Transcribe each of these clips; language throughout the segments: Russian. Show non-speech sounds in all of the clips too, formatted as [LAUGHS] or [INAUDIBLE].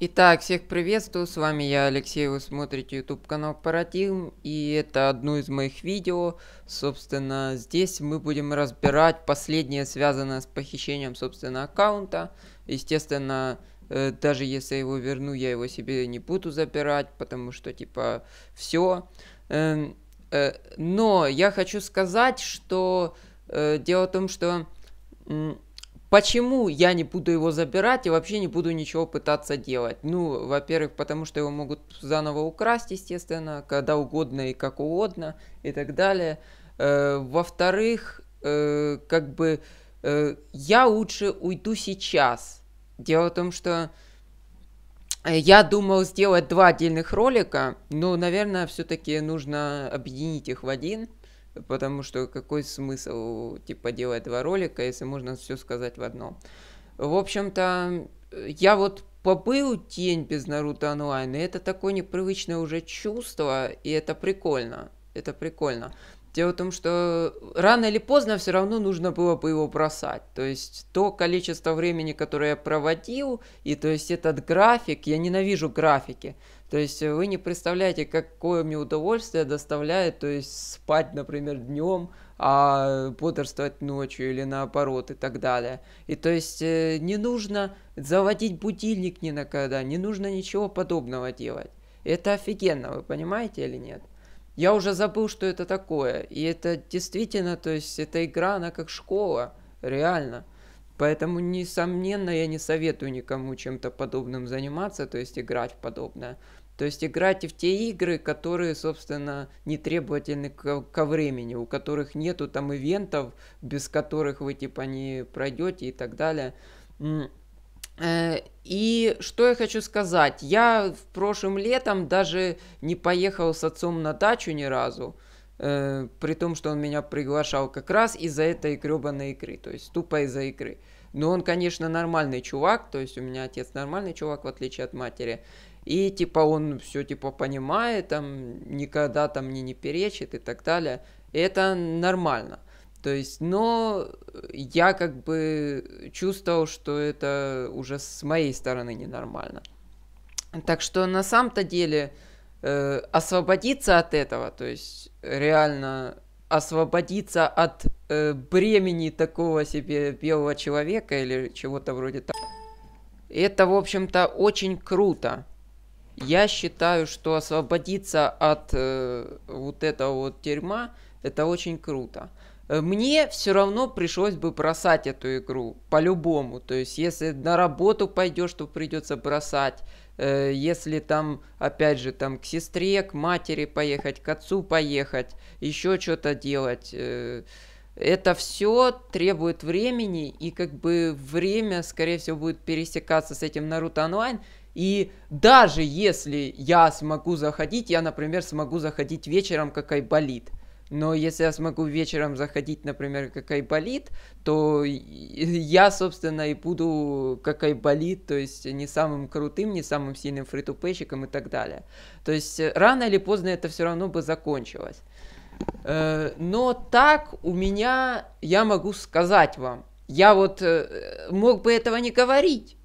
Итак, всех приветствую, с вами я, Алексей, вы смотрите YouTube канал Паратим, и это одно из моих видео. Собственно, здесь мы будем разбирать последнее, связанное с похищением, собственно, аккаунта. Естественно, э, даже если я его верну, я его себе не буду забирать, потому что, типа, все. Э, эм, э, но я хочу сказать, что э, дело в том, что Почему я не буду его забирать и вообще не буду ничего пытаться делать? Ну, во-первых, потому что его могут заново украсть, естественно, когда угодно и как угодно и так далее. Э, во-вторых, э, как бы э, я лучше уйду сейчас. Дело в том, что я думал сделать два отдельных ролика, но, наверное, все-таки нужно объединить их в один – потому что какой смысл, типа, делать два ролика, если можно все сказать в одном. В общем-то, я вот побыл день без Наруто онлайн, и это такое непривычное уже чувство, и это прикольно. Это прикольно. Дело в том, что рано или поздно все равно нужно было бы его бросать. То есть то количество времени, которое я проводил, и то есть этот график, я ненавижу графики. То есть вы не представляете, какое мне удовольствие доставляет, то есть спать, например, днем, а бодрствовать ночью или наоборот и так далее. И то есть э, не нужно заводить будильник ни на когда, не нужно ничего подобного делать. Это офигенно, вы понимаете или нет? Я уже забыл, что это такое. И это действительно, то есть, эта игра, она как школа, реально. Поэтому, несомненно, я не советую никому чем-то подобным заниматься, то есть играть в подобное. То есть играть в те игры, которые, собственно, не требовательны ко, ко времени, у которых нету там ивентов, без которых вы типа не пройдете и так далее. Э, и что я хочу сказать, я в прошлым летом даже не поехал с отцом на дачу ни разу, э, при том, что он меня приглашал как раз из-за этой гребаной игры, то есть тупо из-за игры. Но он, конечно, нормальный чувак, то есть у меня отец нормальный чувак, в отличие от матери. И типа он все типа понимает, там никогда там мне не перечит и так далее. И это нормально. Э, то есть, но я как бы чувствовал, что это уже с моей стороны ненормально. Так что на самом-то деле э, освободиться от этого, то есть реально освободиться от э, бремени такого себе белого человека или чего-то вроде того, это, в общем-то, очень круто. Я считаю, что освободиться от э, вот этого вот тюрьма, это очень круто. Э, мне все равно пришлось бы бросать эту игру, по-любому. То есть, если на работу пойдешь, то придется бросать. Э, если там, опять же, там к сестре, к матери поехать, к отцу поехать, еще что-то делать. Э, это все требует времени, и как бы время, скорее всего, будет пересекаться с этим Наруто онлайн. И даже если я смогу заходить, я, например, смогу заходить вечером, как болит. болит но если я смогу вечером заходить, например, как Айболит, то я, собственно, и буду как Айболит, то есть не самым крутым, не самым сильным фритупейщиком и так далее. То есть рано или поздно это все равно бы закончилось. Э, но так у меня, я могу сказать вам, я вот э, мог бы этого не говорить,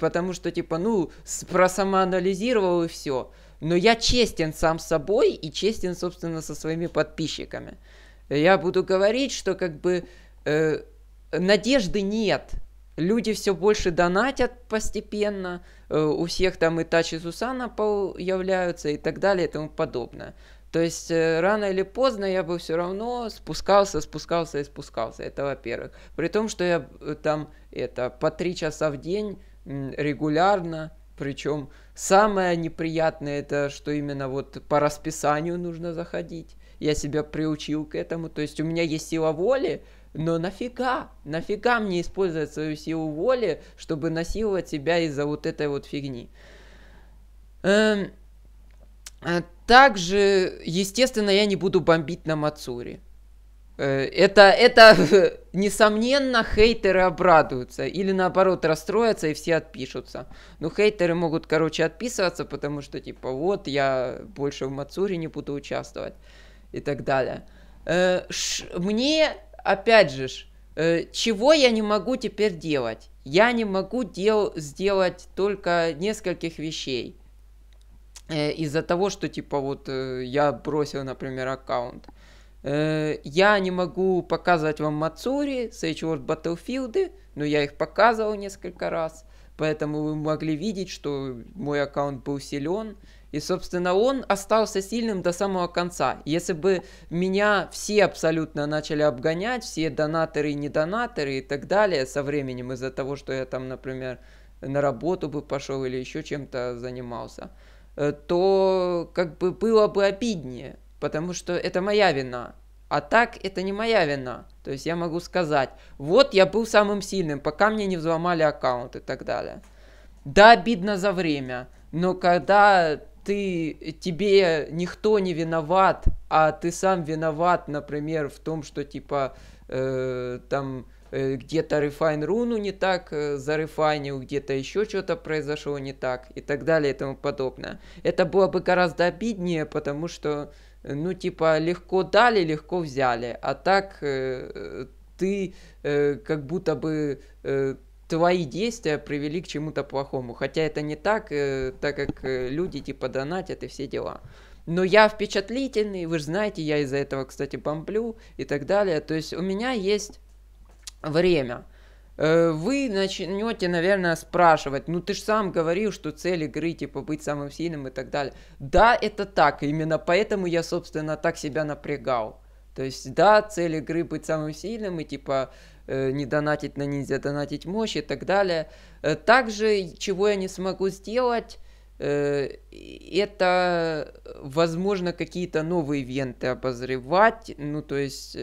потому что, типа, ну, про самоанализировал и все но я честен сам собой и честен, собственно, со своими подписчиками. Я буду говорить, что как бы э, надежды нет. Люди все больше донатят постепенно, э, у всех там и Тачи Сусана появляются и так далее и тому подобное. То есть э, рано или поздно я бы все равно спускался, спускался и спускался. Это во-первых. При том, что я э, там это по три часа в день регулярно причем самое неприятное это, что именно вот по расписанию нужно заходить. Я себя приучил к этому. То есть у меня есть сила воли, но нафига? Нафига мне использовать свою силу воли, чтобы насиловать себя из-за вот этой вот фигни? Эм... А также, естественно, я не буду бомбить на Мацури. Э, это, это [LAUGHS] Несомненно, хейтеры обрадуются или наоборот расстроятся и все отпишутся. Но хейтеры могут, короче, отписываться, потому что типа вот я больше в Мацуре не буду участвовать и так далее. Э, ш, мне, опять же, э, чего я не могу теперь делать? Я не могу дел, сделать только нескольких вещей. Э, из-за того, что типа вот э, я бросил, например, аккаунт. Э, Э, я не могу показывать вам Мацури, Sage World Battlefield, но я их показывал несколько раз, поэтому вы могли видеть, что мой аккаунт был силен. И, собственно, он остался сильным до самого конца. Если бы меня все абсолютно начали обгонять, все донаторы и недонаторы и так далее со временем из-за того, что я там, например, на работу бы пошел или еще чем-то занимался, э, то как бы было бы обиднее потому что это моя вина. А так это не моя вина. То есть я могу сказать, вот я был самым сильным, пока мне не взломали аккаунт и так далее. Да, обидно за время, но когда ты, тебе никто не виноват, а ты сам виноват, например, в том, что типа э, там э, где-то рефайн руну не так э, зарефайнил, где-то еще что-то произошло не так и так далее и тому подобное. Это было бы гораздо обиднее, потому что ну, типа, легко дали, легко взяли. А так э, ты э, как будто бы э, твои действия привели к чему-то плохому. Хотя это не так, э, так как э, люди, типа, донатят и все дела. Но я впечатлительный, вы же знаете, я из-за этого, кстати, бомблю и так далее. То есть у меня есть время. Э, вы начнете, наверное, спрашивать, ну ты же сам говорил, что цель игры, типа, быть самым сильным и так далее. Да, это так, именно поэтому я, собственно, так себя напрягал. То есть, да, цель игры быть самым сильным и, типа, э, не донатить на ниндзя, донатить мощь и так далее. Э, также, чего я не смогу сделать, это, возможно, какие-то новые ивенты обозревать, ну, то есть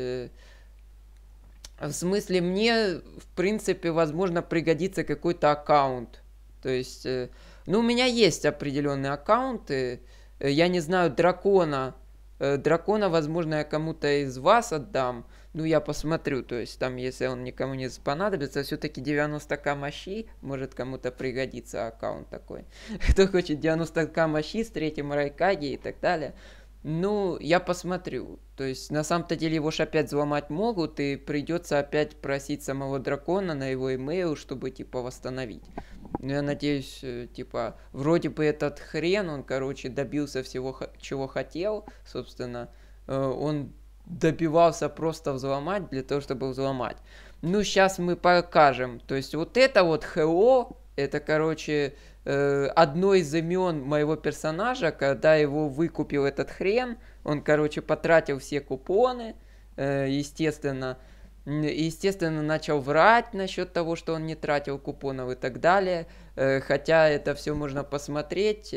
а в смысле, мне, в принципе, возможно, пригодится какой-то аккаунт. То есть, э, ну, у меня есть определенные аккаунты. Э, я не знаю, дракона. Э, дракона, возможно, я кому-то из вас отдам. Ну, я посмотрю, то есть там, если он никому не понадобится, все-таки 90к мощи, может кому-то пригодится аккаунт такой. [LAUGHS] Кто хочет 90к мощи с третьим Райкаги и так далее. Ну, я посмотрю. То есть, на самом-то деле его же опять взломать могут, и придется опять просить самого дракона на его имейл, чтобы, типа, восстановить. Но ну, я надеюсь, э, типа, вроде бы этот хрен, он, короче, добился всего, чего хотел, собственно. Э, он добивался просто взломать для того, чтобы взломать. Ну, сейчас мы покажем. То есть, вот это вот ХО, это, короче, Э, одно из имен моего персонажа, когда его выкупил этот хрен, он, короче, потратил все купоны, э, естественно, естественно, начал врать насчет того, что он не тратил купонов и так далее. Э, хотя это все можно посмотреть,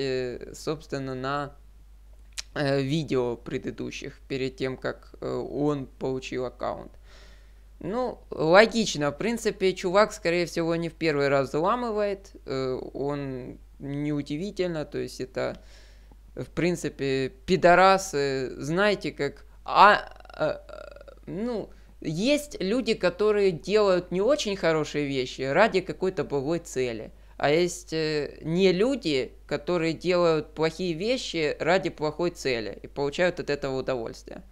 собственно, на видео предыдущих, перед тем, как он получил аккаунт. Ну, логично. В принципе, чувак, скорее всего, не в первый раз взламывает. Э, он неудивительно, то есть это, в принципе, пидорасы, знаете, как... А, э, ну, есть люди, которые делают не очень хорошие вещи ради какой-то благой цели. А есть э, не люди, которые делают плохие вещи ради плохой цели и получают от этого удовольствие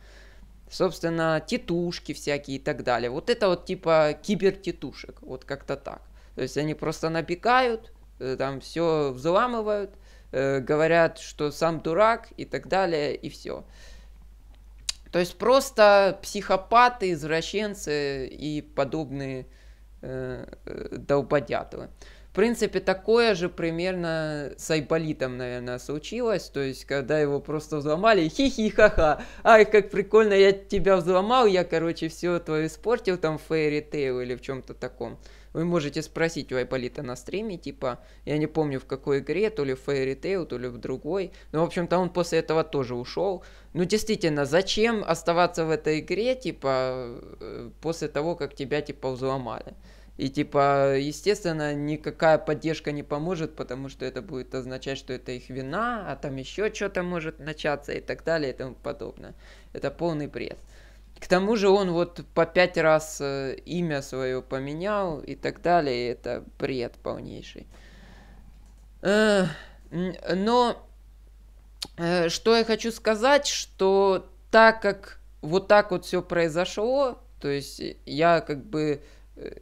собственно, тетушки всякие и так далее. Вот это вот типа кибертетушек вот как-то так. То есть они просто напекают э, там все взламывают, э, говорят, что сам дурак и так далее, и все. То есть просто психопаты, извращенцы и подобные э, э долбодятовы. В принципе, такое же примерно с Айболитом, наверное, случилось. То есть, когда его просто взломали, хи-хи-ха-ха. Ай, как прикольно, я тебя взломал, я, короче, все твое испортил, там, Fairy Tail или в чем-то таком. Вы можете спросить у Айболита на стриме, типа, я не помню в какой игре, то ли в Fairy Tail, то ли в другой. Но, ну, в общем-то, он после этого тоже ушел. Ну, действительно, зачем оставаться в этой игре, типа, э, после того, как тебя, типа, взломали? И типа, естественно, никакая поддержка не поможет, потому что это будет означать, что это их вина, а там еще что-то может начаться и так далее и тому подобное. Это полный бред. К тому же он вот по пять раз э, имя свое поменял и так далее. Это бред полнейший. Но э, что я хочу сказать, что так как вот так вот все произошло, то есть я как бы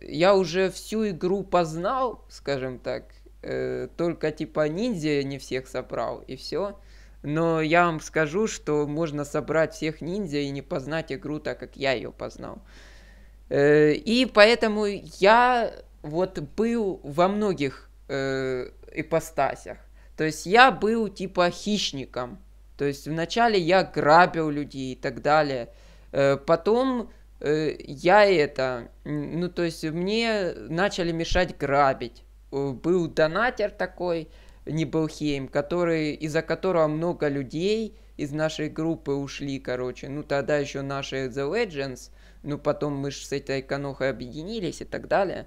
я уже всю игру познал, скажем так, э, только типа ниндзя не всех собрал, и все. Но я вам скажу, что можно собрать всех ниндзя и не познать игру так, как я ее познал. Э, и поэтому я вот был во многих э, ипостасях. То есть я был типа хищником. То есть вначале я грабил людей и так далее. Э, потом Э, я это, ну то есть мне начали мешать грабить. Э, был донатер такой, не был Хейм, который, из-за которого много людей из нашей группы ушли, короче. Ну тогда еще наши The Legends, ну потом мы же с этой конохой объединились и так далее.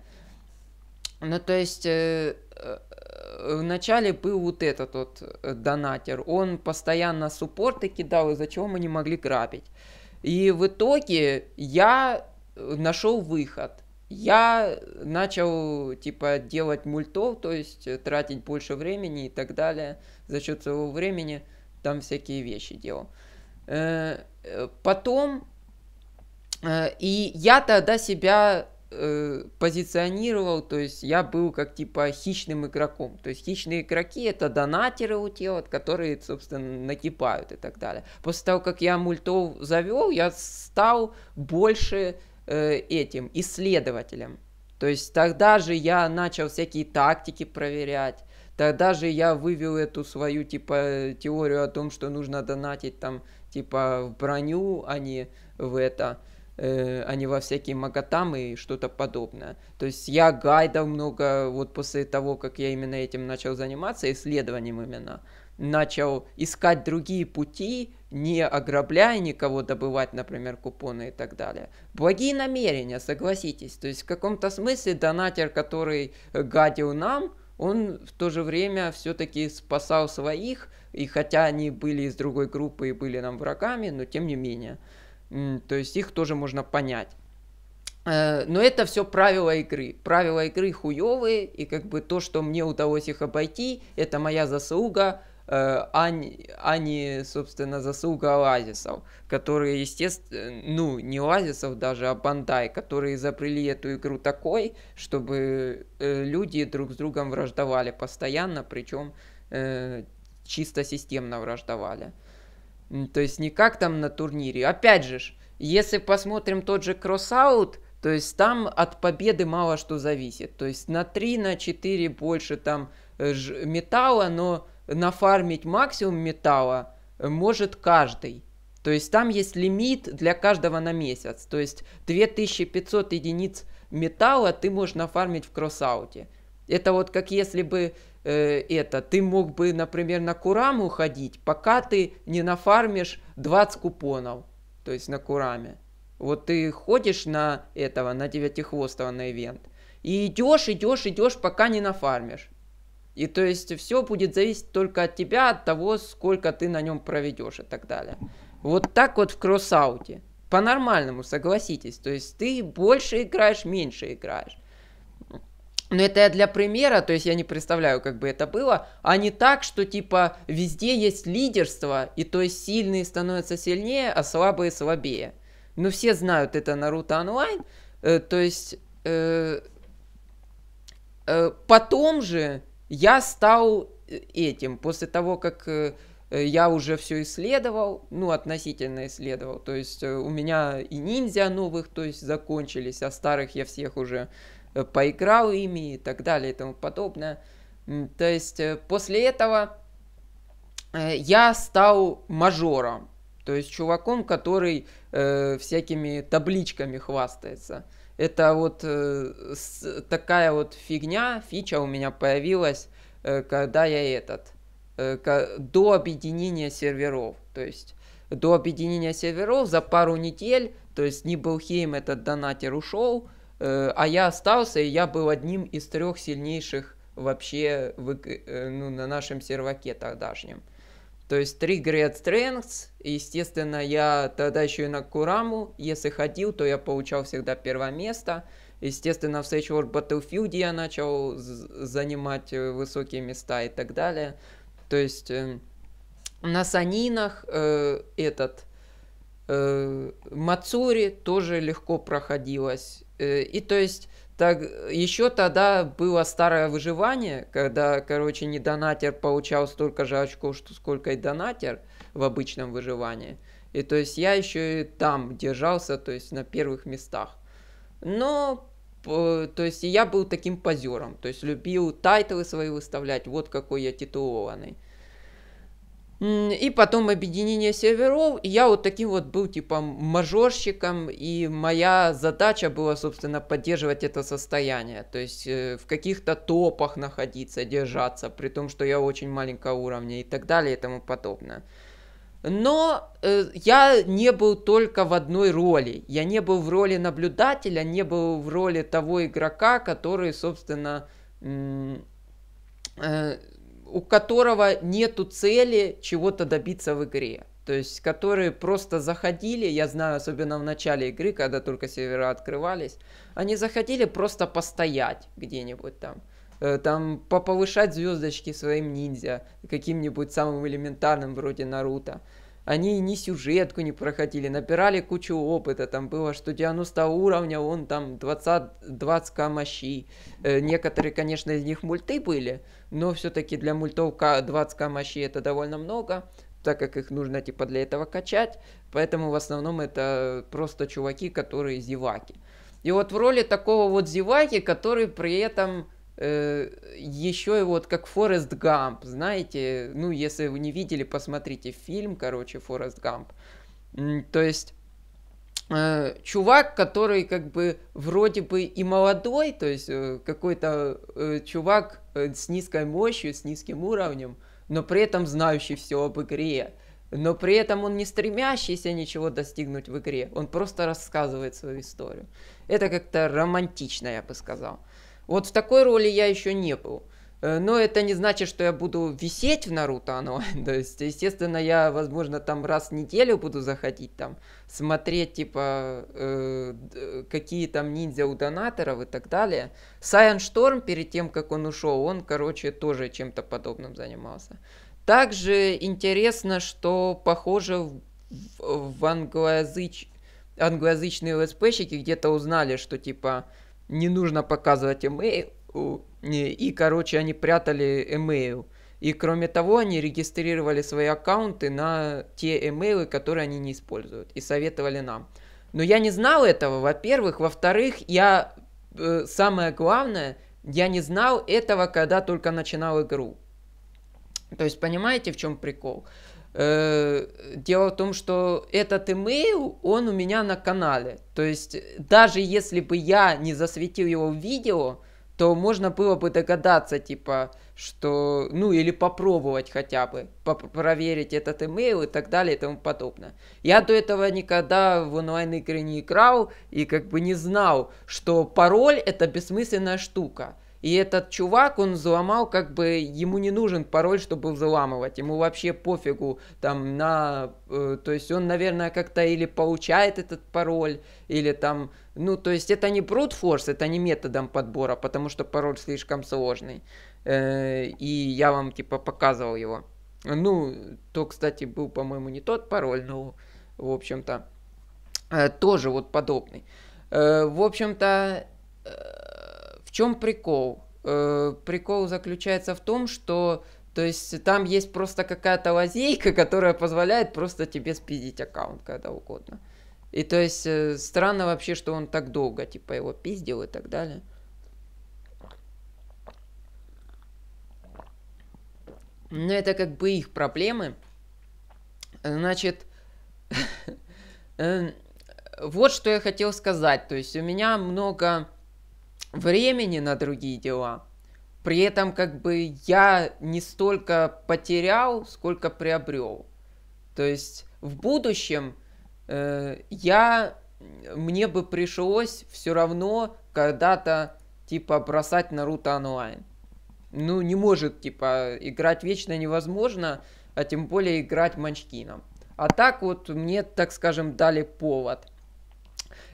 Ну то есть э, э, вначале был вот этот вот э, донатер, он постоянно суппорты кидал, из-за чего мы не могли грабить. И в итоге я э, нашел выход. Я начал, типа, делать мультов, то есть э, тратить больше времени и так далее. За счет своего времени там всякие вещи делал. Э, потом, и я тогда себя э, позиционировал, то есть я был как типа хищным игроком. То есть хищные игроки это донатеры у тебя, вот, которые, собственно, накипают и так далее. После того, как я мультов завел, я стал больше э, этим исследователем. То есть тогда же я начал всякие тактики проверять. Тогда же я вывел эту свою, типа, теорию о том, что нужно донатить там, типа, в броню, а не в это э, а не во всякие магатамы и что-то подобное. То есть я гайдов много, вот после того, как я именно этим начал заниматься, исследованием именно, начал искать другие пути, не ограбляя никого, добывать, например, купоны и так далее. Благие намерения, согласитесь. То есть в каком-то смысле донатер, который гадил нам, он в то же время все-таки спасал своих, и хотя они были из другой группы и были нам врагами, но тем не менее то есть их тоже можно понять. Э, но это все правила игры. Правила игры хуевые, и как бы то, что мне удалось их обойти, это моя заслуга, а не, а не собственно, заслуга оазисов, которые, естественно, э, ну, не оазисов даже, а бандай, которые изобрели эту игру такой, чтобы э, люди друг с другом враждовали постоянно, причем чисто системно враждовали. То есть не как там на турнире. Опять же, если посмотрим тот же кроссаут, то есть там от победы мало что зависит. То есть на 3, на 4 больше там э, металла, но нафармить максимум металла э, может каждый. То есть там есть лимит для каждого на месяц. То есть 2500 единиц металла ты можешь нафармить в кроссауте. Это вот как если бы э, это, ты мог бы, например, на Кураму ходить, пока ты не нафармишь 20 купонов, то есть на Кураме. Вот ты ходишь на этого, на девятихвостого на ивент, и идешь, идешь, идешь, пока не нафармишь. И то есть все будет зависеть только от тебя, от того, сколько ты на нем проведешь и так далее. Вот так вот в кроссауте. По-нормальному, согласитесь. То есть ты больше играешь, меньше играешь. Но это я для примера, то есть я не представляю, как бы это было, а не так, что типа везде есть лидерство, и то есть сильные становятся сильнее, а слабые слабее. Ну все знают это Наруто онлайн, э, то есть э, э, потом же я стал э, этим, после того, как э, э я уже все исследовал, ну, относительно исследовал. То есть э, у меня и ниндзя новых, то есть закончились, а старых я всех уже Э, поиграл ими и так далее и тому подобное. То есть э, после этого э, я стал мажором, то есть чуваком, который э, всякими табличками хвастается. Это вот э, такая вот фигня, фича у меня появилась, э, когда я этот, э, до объединения серверов. То есть до объединения серверов за пару недель, то есть Нибелхейм этот донатер ушел, э, Э, а я остался, и я был одним из трех сильнейших вообще в, э, ну, на нашем серваке тогдашнем. То есть три Great Strengths, естественно, я тогда еще и на Кураму, если ходил, то я получал всегда первое место. Естественно, в Sage World Battlefield я начал занимать э, высокие места и так далее. То есть э, на Санинах э, этот э, Мацури тоже легко проходилось Э, и то есть так, еще тогда было старое выживание, когда, короче, не донатер получал столько же очков, что сколько и донатер в обычном выживании. И то есть я еще и там держался, то есть на первых местах. Но, э, то есть я был таким позером, то есть любил тайтлы свои выставлять, вот какой я титулованный. И потом объединение серверов. И я вот таким вот был типа мажорщиком. И моя задача была, собственно, поддерживать это состояние. То есть э, в каких-то топах находиться, держаться. При том, что я очень маленького уровня и так далее и тому подобное. Но э, я не был только в одной роли. Я не был в роли наблюдателя, не был в роли того игрока, который, собственно, э, у которого нету цели чего-то добиться в игре. То есть, которые просто заходили, я знаю, особенно в начале игры, когда только сервера открывались, они заходили просто постоять где-нибудь там. Э, там поповышать звездочки своим ниндзя, каким-нибудь самым элементарным вроде Наруто. Они ни сюжетку не проходили, набирали кучу опыта. Там было, что 90 уровня, он там 20, 20 мощи, Э, некоторые, конечно, из них мульты были, но все-таки для мультов 20 мощи это довольно много так как их нужно типа для этого качать, поэтому в основном это просто чуваки, которые зеваки. И вот в роли такого вот зеваки, который при этом Э, еще и вот как Форест Гамп, знаете, ну, если вы не видели, посмотрите фильм, короче, Форест Гамп. То есть э, чувак, который как бы вроде бы и молодой, то есть э, какой-то э, чувак э, с низкой мощью, с низким уровнем, но при этом знающий все об игре. Но при этом он не стремящийся ничего достигнуть в игре, он просто рассказывает свою историю. Это как-то романтично, я бы сказал. Вот в такой роли я еще не был. Э, но это не значит, что я буду висеть в Наруто, а оно. [LAUGHS] То есть, естественно, я, возможно, там раз в неделю буду заходить там, смотреть, типа, э, какие там ниндзя у донаторов и так далее. Сайан Шторм, перед тем, как он ушел, он, короче, тоже чем-то подобным занимался. Также интересно, что, похоже, в, в англоязыч... англоязычные летсплейщики где-то узнали, что, типа, не нужно показывать email, и, короче, они прятали email. И кроме того, они регистрировали свои аккаунты на те эмейлы, которые они не используют, и советовали нам. Но я не знал этого, во-первых. Во-вторых, я, э, самое главное, я не знал этого, когда только начинал игру. То есть, понимаете, в чем прикол? Э, Э, дело в том, что этот имейл, он у меня на канале. То есть, даже если бы я не засветил его в видео, то можно было бы догадаться, типа, что, ну, или попробовать хотя бы, проверить этот имейл и так далее и тому подобное. Я до этого никогда в онлайн-игры не играл и как бы не знал, что пароль это бессмысленная штука. И этот чувак, он взломал, как бы ему не нужен пароль, чтобы взламывать. Ему вообще пофигу там на... Э, то есть он, наверное, как-то или получает этот пароль, или там... Ну, то есть это не brute force, это не методом подбора, потому что пароль слишком сложный. Э, и я вам, типа, показывал его. Ну, то, кстати, был, по-моему, не тот пароль, но, в общем-то, э, тоже вот подобный. Э, в общем-то, э, чем прикол? Э, прикол заключается в том, что то есть там есть просто какая-то лазейка, которая позволяет просто тебе спиздить аккаунт когда угодно. И то есть э, странно вообще, что он так долго типа его пиздил и так далее. Но это как бы их проблемы. Значит, [LAUGHS] э, вот что я хотел сказать. То есть у меня много времени на другие дела. При этом как бы я не столько потерял, сколько приобрел. То есть в будущем э, я мне бы пришлось все равно когда-то типа бросать Наруто онлайн. Ну не может типа играть вечно невозможно, а тем более играть Манчкином. А так вот мне, так скажем, дали повод –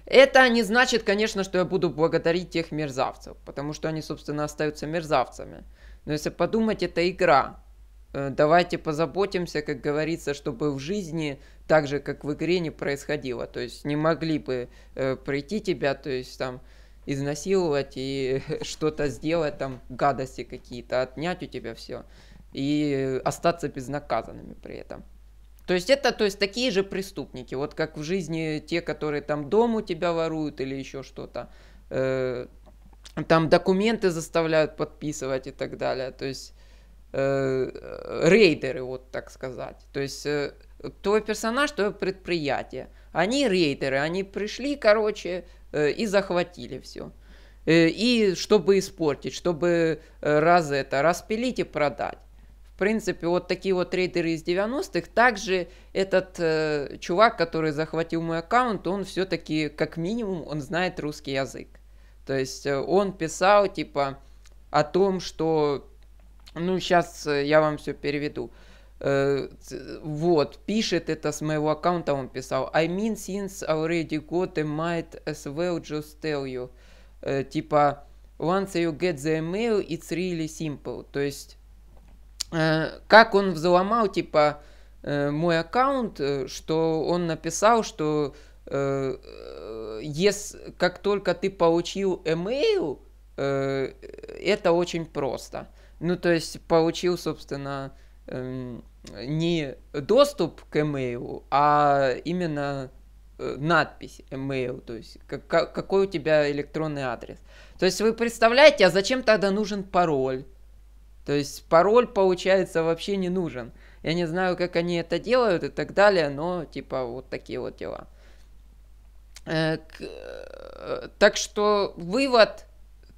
это не значит, конечно, что я буду благодарить тех мерзавцев, потому что они, собственно, остаются мерзавцами. Но если подумать, это игра. Э, давайте позаботимся, как говорится, чтобы в жизни так же, как в игре, не происходило. То есть не могли бы э, прийти тебя, то есть там изнасиловать и [LAUGHS] что-то сделать, там гадости какие-то, отнять у тебя все и остаться безнаказанными при этом. То есть это то есть, такие же преступники, вот как в жизни те, которые там дом у тебя воруют или еще что-то, э, там документы заставляют подписывать и так далее. То есть э, рейдеры, вот так сказать. То есть э, твой персонаж, твое предприятие. Они рейдеры, они пришли, короче, э, и захватили все. Э, и чтобы испортить, чтобы э, раз это распилить и продать принципе, вот такие вот трейдеры из 90-х. Также этот э, чувак, который захватил мой аккаунт, он все-таки, как минимум, он знает русский язык. То есть э, он писал, типа, о том, что... Ну, сейчас э, я вам все переведу. Э, вот, пишет это с моего аккаунта, он писал. I mean, since already got a might as well just tell you. Э, типа, once you get the email, it's really simple. То есть Э, как он взломал, типа, э, мой аккаунт, э, что он написал, что если, как только ты получил email, это очень просто. Ну, то есть получил, собственно, эм, не доступ к email, а именно надпись email, то есть какой у тебя электронный адрес. То есть вы представляете, а зачем тогда нужен пароль? То есть пароль, получается, вообще не нужен. Я не знаю, как они это делают и так далее, но типа вот такие вот дела. Э, э, так что вывод,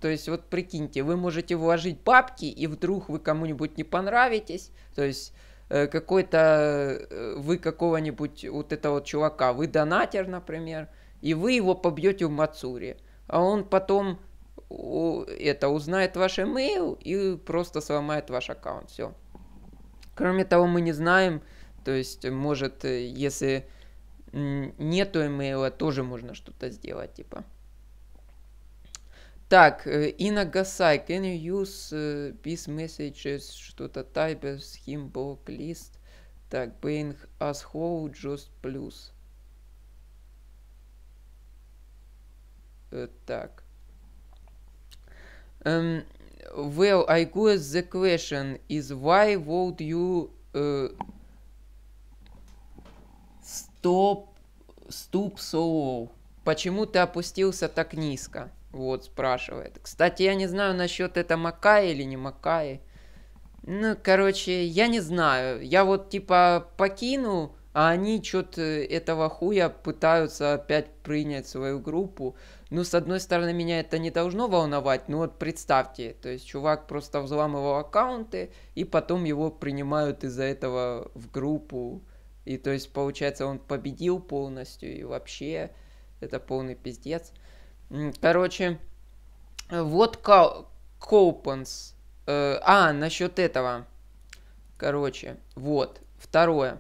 то есть вот прикиньте, вы можете вложить бабки, и вдруг вы кому-нибудь не понравитесь, то есть э, какой-то, вы какого-нибудь вот этого вот чувака, вы донатер, например, и вы его побьете в Мацуре, а он потом это узнает ваш email и просто сломает ваш аккаунт. Все. Кроме того, мы не знаем, то есть, может, если нету имейла, тоже можно что-то сделать, типа. Так, э, Инна Гасай, can you use э, these messages, что-то type as him block list? Так, being as whole just plus. Э, так. Um, well, I guess the question is why would you uh, stop stoop so low? Почему ты опустился так низко? Вот, спрашивает. Кстати, я не знаю насчет это Макаи или не Макаи. Ну, короче, я не знаю. Я вот типа покину, а они что-то этого хуя пытаются опять принять свою группу ну, с одной стороны, меня это не должно волновать, но вот представьте, то есть чувак просто взламывал аккаунты, и потом его принимают из-за этого в группу, и то есть, получается, он победил полностью, и вообще это полный пиздец. Короче, вот Коупенс. Э, а, насчет этого. Короче, вот. Второе.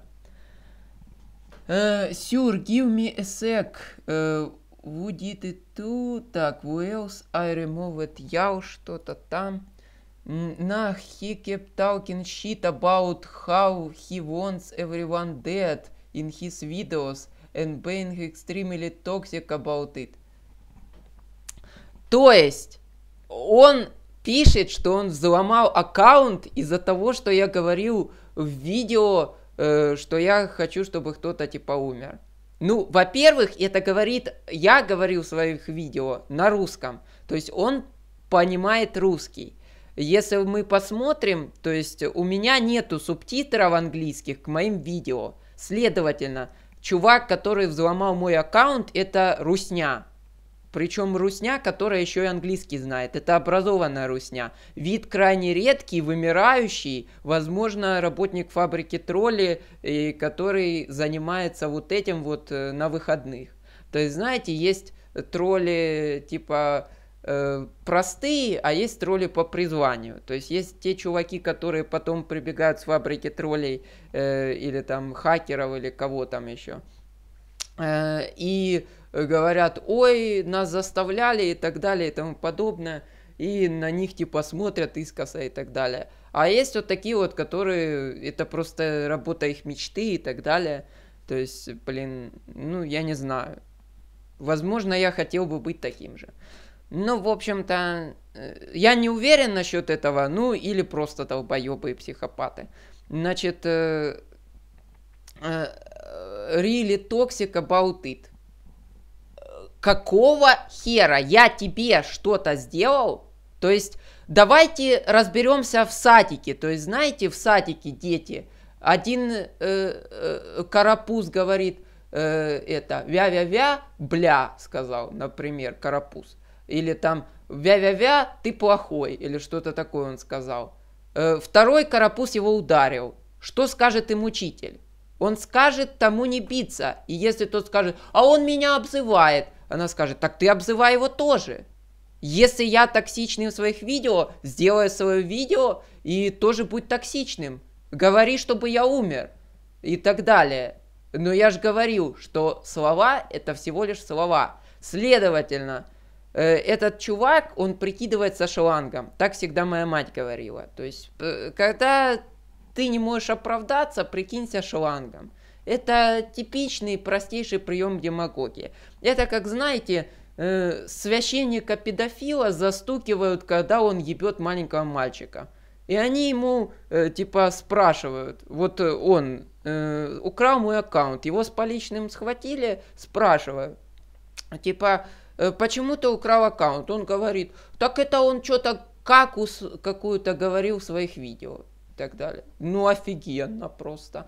Э, Сюр, give me a sec. Uh, Would it too? Так, Wales, I removed ял, что-то там. Nah, he kept talking shit about how he wants everyone dead in his videos and being extremely toxic about it. То есть, он пишет, что он взломал аккаунт из-за того, что я говорил в видео, э, что я хочу, чтобы кто-то типа умер. Ну, во-первых, это говорит, я говорю в своих видео на русском, то есть он понимает русский. Если мы посмотрим, то есть у меня нету субтитров английских к моим видео. Следовательно, чувак, который взломал мой аккаунт, это русня. Причем русня, которая еще и английский знает. Это образованная русня. Вид крайне редкий, вымирающий. Возможно, работник фабрики тролли, и который занимается вот этим вот э, на выходных. То есть, знаете, есть тролли типа э, простые, а есть тролли по призванию. То есть есть те чуваки, которые потом прибегают с фабрики троллей э, или там хакеров или кого там еще. Э, и говорят, ой, нас заставляли и так далее и тому подобное, и на них типа смотрят искоса и так далее. А есть вот такие вот, которые, это просто работа их мечты и так далее. То есть, блин, ну, я не знаю. Возможно, я хотел бы быть таким же. Ну, в общем-то, э, я не уверен насчет этого, ну, или просто долбоебы и психопаты. Значит, э, э, really toxic about it какого хера я тебе что-то сделал? То есть давайте разберемся в садике. То есть знаете, в садике дети, один э, э, карапуз говорит э, это, вя-вя-вя, бля, сказал, например, карапуз. Или там, вя-вя-вя, ты плохой, или что-то такое он сказал. Э, второй карапуз его ударил. Что скажет им учитель? Он скажет тому не биться. И если тот скажет, а он меня обзывает – она скажет, так ты обзывай его тоже. Если я токсичный в своих видео, сделай свое видео и тоже будь токсичным. Говори, чтобы я умер. И так далее. Но я же говорил, что слова это всего лишь слова. Следовательно, э, этот чувак, он прикидывается шлангом. Так всегда моя мать говорила. То есть, э, когда ты не можешь оправдаться, прикинься шлангом. Это типичный простейший прием демагогии. Это, как знаете, э, священника-педофила застукивают, когда он ебет маленького мальчика. И они ему, э, типа, спрашивают, вот э, он э, украл мой аккаунт, его с поличным схватили, спрашивают, типа, э, почему ты украл аккаунт? Он говорит, так это он что-то какус какую-то говорил в своих видео и так далее. Ну, офигенно просто.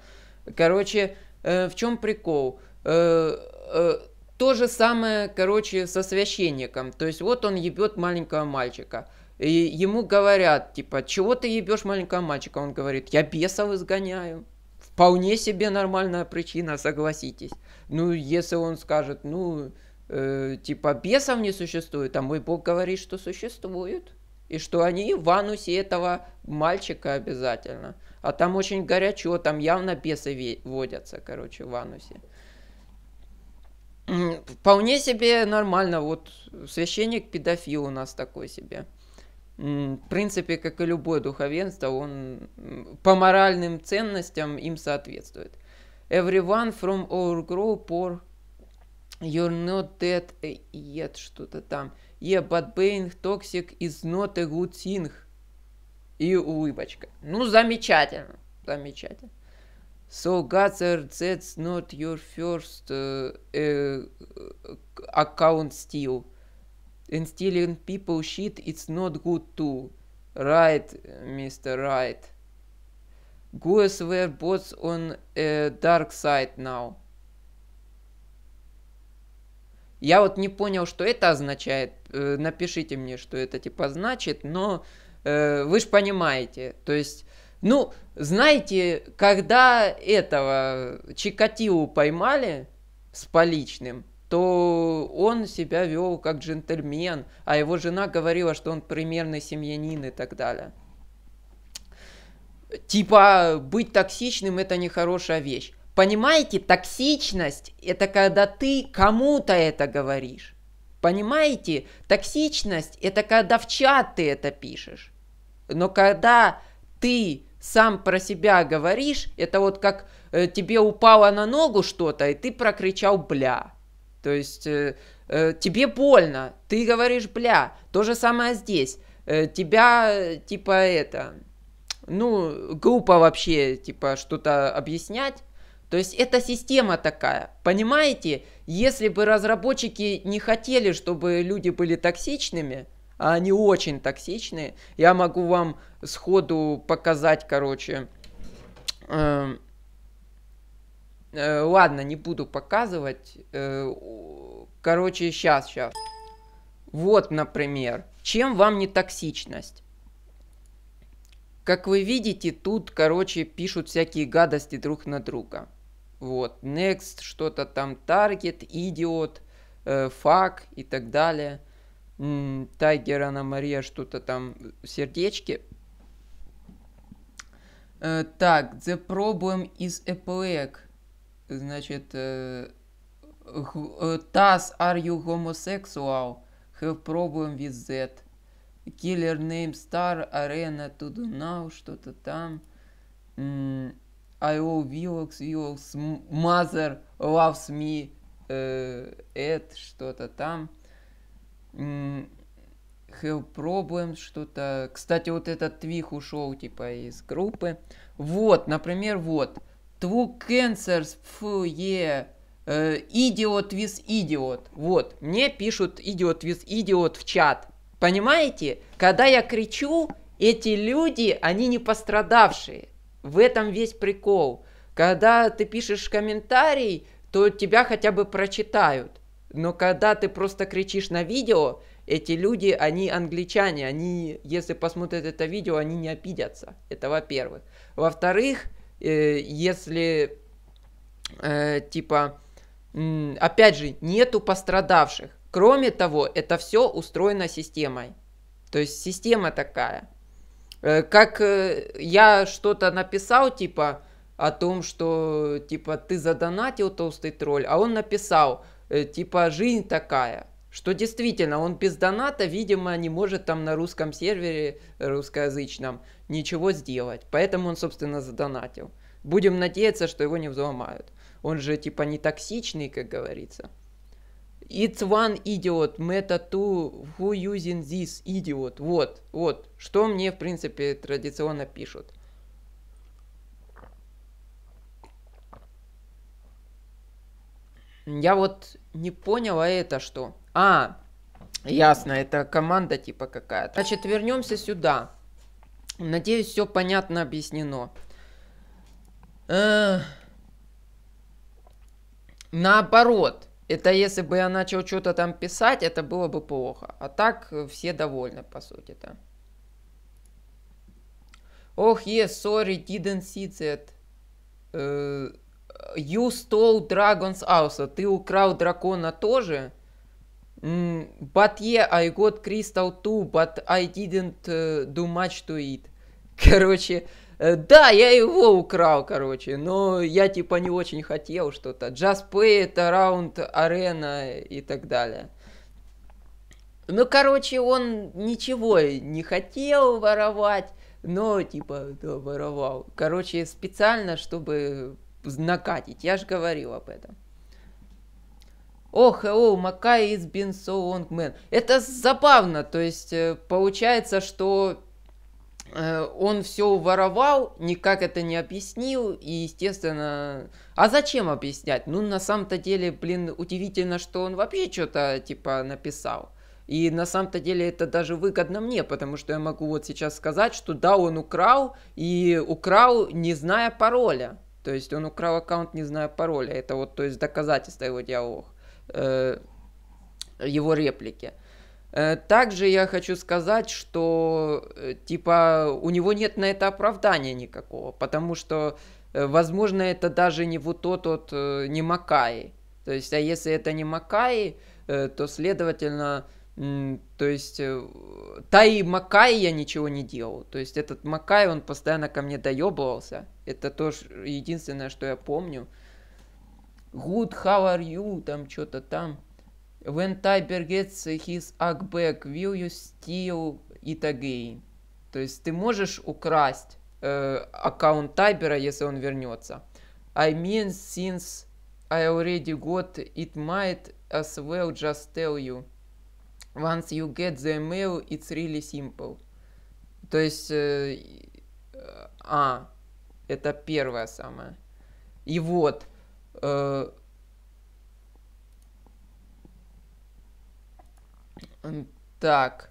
Короче, Э, в чем прикол? Э, э, то же самое, короче, со священником. То есть вот он ебет маленького мальчика. И ему говорят, типа, чего ты ебешь маленького мальчика? Он говорит, я бесов изгоняю. Вполне себе нормальная причина, согласитесь. Ну, если он скажет, ну, э, типа, бесов не существует, а мой бог говорит, что существует. И что они в анусе этого мальчика обязательно. А там очень горячо, там явно бесы водятся, короче, в анусе. Вполне себе нормально, вот священник педофил у нас такой себе. В принципе, как и любое духовенство, он по моральным ценностям им соответствует. Everyone from our group or you're not dead э, yet, что-то там. Yeah, but being toxic is not a good thing и улыбочка. Ну, замечательно, замечательно. So Gazer, that's not your first uh, uh, account steal. And stealing people shit, it's not good too. Right, Mr. Right. Goes were bots on a dark side now. Я вот не понял, что это означает. Напишите мне, что это типа значит, но... Uh, Э, вы же понимаете, то есть, ну, знаете, когда этого Чикатилу поймали с поличным, то он себя вел как джентльмен, а его жена говорила, что он примерный семьянин и так далее. Типа, быть токсичным это нехорошая вещь. Понимаете, токсичность это когда ты кому-то это говоришь. Понимаете, токсичность это когда в чат ты это пишешь. Но когда ты сам про себя говоришь, это вот как э, тебе упало на ногу что-то, и ты прокричал «бля». То есть э, э, тебе больно, ты говоришь «бля». То же самое здесь. Э, тебя, э, типа, это... Ну, глупо вообще, типа, что-то объяснять. То есть это система такая, понимаете? Если бы разработчики не хотели, чтобы люди были токсичными, а они очень токсичные. Я могу вам сходу показать, короче. Эм, э, ладно, не буду показывать. Э, короче, сейчас, сейчас. Вот, например, чем вам не токсичность? Как вы видите, тут, короче, пишут всякие гадости друг на друга. Вот, next, что-то там, target, idiot, э, fuck и так далее. Тайгер, Анна Мария, что-то там, сердечки. Э, так, The Problem is a Plague. Значит, э, Тас, are you homosexual? Have problem with that. Killer name star, arena to do now, что-то там. I love Vilox, Vilox, mother loves me, э, это что-то там. Hell пробуем что-то... Кстати, вот этот твих ушел, типа, из группы. Вот, например, вот. Two Cancers, фу, е... Идиот виз идиот. Вот, мне пишут идиот виз идиот в чат. Понимаете? Когда я кричу, эти люди, они не пострадавшие. В этом весь прикол. Когда ты пишешь комментарий, то тебя хотя бы прочитают. Но когда ты просто кричишь на видео, эти люди, они англичане, они, если посмотрят это видео, они не обидятся. Это во-первых. Во-вторых, э, если, э, типа, э, опять же, нету пострадавших. Кроме того, это все устроено системой. То есть система такая. Э, как э, я что-то написал, типа, о том, что, типа, ты задонатил толстый тролль, а он написал, э, типа жизнь такая, что действительно он без доната, видимо, не может там на русском сервере русскоязычном ничего сделать. Поэтому он, собственно, задонатил. Будем надеяться, что его не взломают. Он же типа не токсичный, как говорится. It's one idiot, meta two, who using this idiot. Вот, вот, что мне, в принципе, традиционно пишут. Я вот не поняла это что? А, ясно, это команда типа какая-то. Значит, вернемся сюда. Надеюсь, все понятно объяснено. Наоборот, это если бы я начал что-то там писать, это было бы плохо. А так э, все довольны, по сути-то. Ох, oh, yes, sorry, didn't see that. Э You stole dragon's house. А ты украл дракона тоже? But yeah, I got crystal too, but I didn't э, do much to it. [LAUGHS] Короче, э, да, я его украл, короче, но я типа не очень хотел что-то. Just play it around arena и так далее. Ну, короче, он ничего не хотел воровать, но типа да, воровал. Короче, специально, чтобы накатить. Я же говорил об этом. Э, о, oh, hello, Макай is been so long, man. Это забавно, то есть э, получается, что э, он все воровал, никак это не объяснил, и, естественно... А зачем объяснять? Ну, на самом-то деле, блин, удивительно, что он вообще что-то, типа, написал. И на самом-то деле это даже выгодно мне, потому что я могу вот сейчас сказать, что да, он украл, и украл, не зная пароля. То есть он украл аккаунт, не зная пароля. А это вот, то есть доказательство его диалог, э, его реплики. Э, также я хочу сказать, что э, типа у него нет на это оправдания никакого, потому что, э, возможно, это даже не вот тот, тот не Макаи. То есть, а если это не Макаи, то, следовательно, то есть, э, та и Макай я ничего не делал. То есть, этот Макай, он постоянно ко мне доебывался. Это тоже единственное, что я помню. Good, how are you? Там что-то там. When Typer gets his ag back, will you steal it again? То есть, ты можешь украсть э, аккаунт Тайбера, если он вернется. I mean, since I already got it might as well just tell you. Once you get the mail, it's really simple. То есть... Э, а, это первое самое. И вот... Э, так.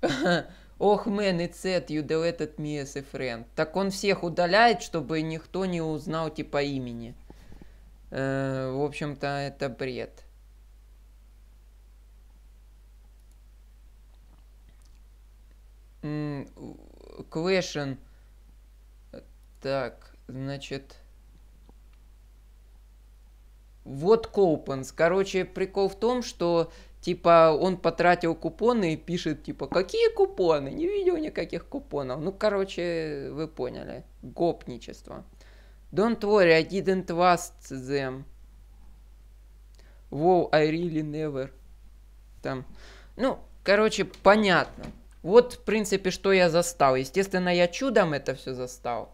[LAUGHS] Ох, мэн, и it, you deleted me as a friend. Так он всех удаляет, чтобы никто не узнал типа имени. Э, в общем-то, это бред. Квешен. Так, значит... Вот Коупенс. Короче, прикол в том, что типа он потратил купоны и пишет типа какие купоны? Не видел никаких купонов. Ну, короче, вы поняли. Гопничество. Don't worry, I didn't trust them. Wow, I really never. Там. Ну, короче, понятно. Вот, в принципе, что я застал. Естественно, я чудом это все застал.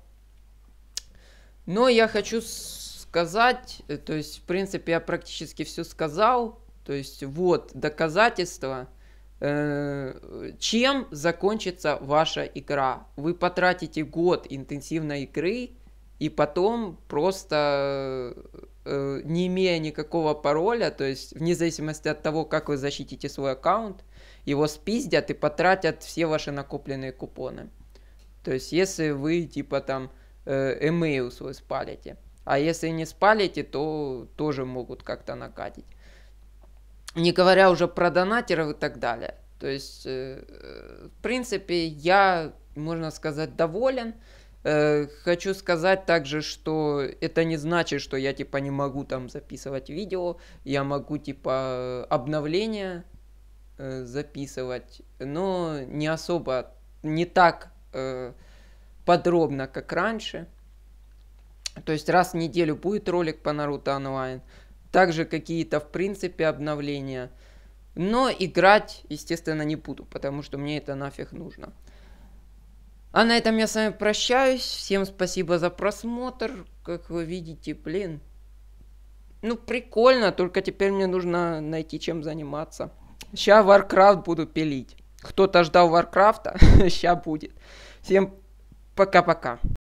Но я хочу сказать, э, то есть, в принципе, я практически все сказал. То есть, вот доказательства, э, чем закончится ваша игра. Вы потратите год интенсивной игры, и потом просто э, не имея никакого пароля, то есть вне зависимости от того, как вы защитите свой аккаунт, его спиздят и потратят все ваши накопленные купоны. То есть если вы типа там эмейл свой спалите, а если не спалите, то тоже могут как-то накатить. Не говоря уже про донатеров и так далее. То есть, э, в принципе, я, можно сказать, доволен. Э, хочу сказать также, что это не значит, что я типа не могу там записывать видео, я могу типа обновления э, записывать, но не особо, не так э, подробно, как раньше. То есть раз в неделю будет ролик по Наруто онлайн, также какие-то в принципе обновления. Но играть, естественно, не буду, потому что мне это нафиг нужно. А на этом я с вами прощаюсь. Всем спасибо за просмотр. Как вы видите, блин. Ну, прикольно, только теперь мне нужно найти чем заниматься. Сейчас Warcraft буду пилить. Кто-то ждал Варкрафта, [LAUGHS] сейчас будет. Всем пока-пока.